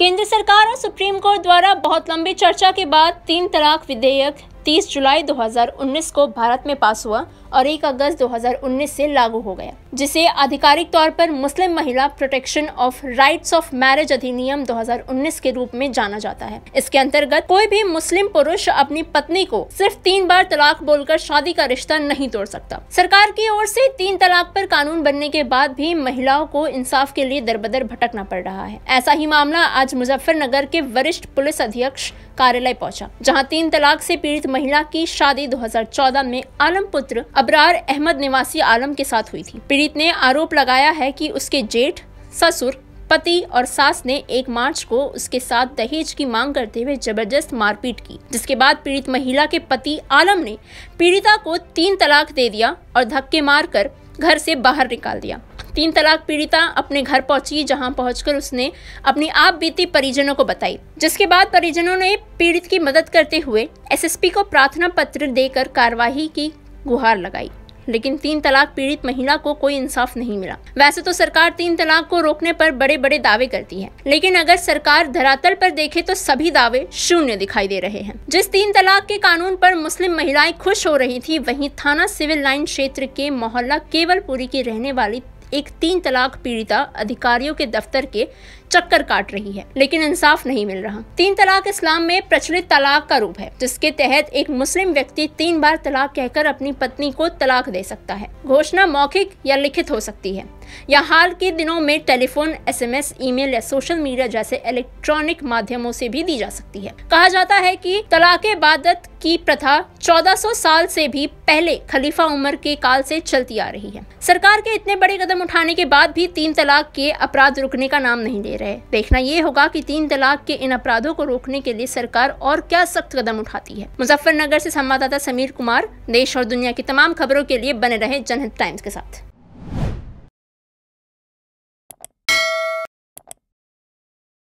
केंद्र सरकार और सुप्रीम कोर्ट द्वारा बहुत लंबी चर्चा के बाद तीन तलाक विधेयक 30 जुलाई 2019 को भारत में पास हुआ और 1 अगस्त 2019 से लागू हो गया जिसे आधिकारिक तौर पर मुस्लिम महिला protection of rights of marriage अधिनियम 2019 के रूप में जाना जाता है इसके अंतर्गत कोई भी मुस्लिम पुरुष अपनी पत्नी को सिर्फ तीन बार तलाक बोलकर शादी का रिश्ता नहीं तोड़ सकता सरकार की ओर से तीन तलाक पर कानून बनने के बाद भी महिलाओं को इंसाफ के लिए दरबदर भटकना पड़ रहा है ऐसा ही मामला आज मुजफ्फरनगर के वरिष्ठ पुलिस अध्यक्ष कार्यालय पहुंचा जहां तीन तलाक से पीड़ित महिला की शादी 2014 में आलम पुत्र अबरार अहमद निवासी आलम के साथ हुई थी पीड़ित ने आरोप लगाया है कि उसके जेठ ससुर पति और सास ने एक मार्च को उसके साथ दहेज की मांग करते हुए जबरदस्त मारपीट की जिसके बाद पीड़ित महिला के पति आलम ने पीड़िता को तीन तलाक दे दिया और धक्के मारकर घर से बाहर निकाल दिया तीन तलाक पीड़िता अपने घर पहुंची जहां पहुंचकर उसने अपनी आप बीती परिजनों को बताई जिसके बाद परिजनों ने पीड़ित की मदद करते हुए एसएसपी को प्रार्थना पत्र देकर कार्यवाही की गुहार लगाई लेकिन तीन तलाक पीड़ित महिला को कोई इंसाफ नहीं मिला वैसे तो सरकार तीन तलाक को रोकने पर बड़े बड़े दावे करती है लेकिन अगर सरकार धरातल पर देखे तो सभी दावे शून्य दिखाई दे रहे हैं जिस तीन तलाक के कानून पर मुस्लिम महिलाएं खुश हो रही थी वहीं थाना सिविल लाइन क्षेत्र के मोहल्ला केवलपुरी की रहने वाली एक तीन तलाक पीड़िता अधिकारियों के दफ्तर के चक्कर काट रही है लेकिन इंसाफ नहीं मिल रहा तीन तलाक इस्लाम में प्रचलित तलाक का रूप है जिसके तहत एक मुस्लिम व्यक्ति तीन बार तलाक कहकर अपनी पत्नी को तलाक दे सकता है घोषणा मौखिक या लिखित हो सकती है या हाल के दिनों में टेलीफोन एसएमएस, ईमेल या सोशल मीडिया जैसे इलेक्ट्रॉनिक माध्यमों से भी दी जा सकती है कहा जाता है कि तलाक बादत की प्रथा 1400 साल से भी पहले खलीफा उमर के काल से चलती आ रही है सरकार के इतने बड़े कदम उठाने के बाद भी तीन तलाक के अपराध रुकने का नाम नहीं ले रहे देखना ये होगा कि तीन तलाक के इन अपराधों को रोकने के लिए सरकार और क्या सख्त कदम उठाती है मुजफ्फरनगर से संवाददाता समीर कुमार देश और दुनिया की तमाम खबरों के लिए बने रहे जनहित टाइम्स के साथ